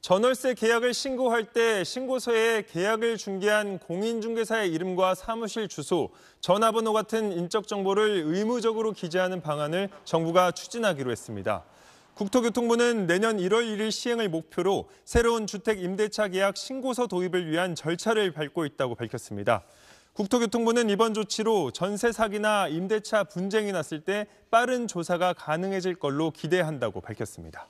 전월세 계약을 신고할 때 신고서에 계약을 중개한 공인중개사의 이름과 사무실 주소, 전화번호 같은 인적 정보를 의무적으로 기재하는 방안을 정부가 추진하기로 했습니다. 국토교통부는 내년 1월 1일 시행을 목표로 새로운 주택 임대차 계약 신고서 도입을 위한 절차를 밟고 있다고 밝혔습니다. 국토교통부는 이번 조치로 전세 사기나 임대차 분쟁이 났을 때 빠른 조사가 가능해질 걸로 기대한다고 밝혔습니다.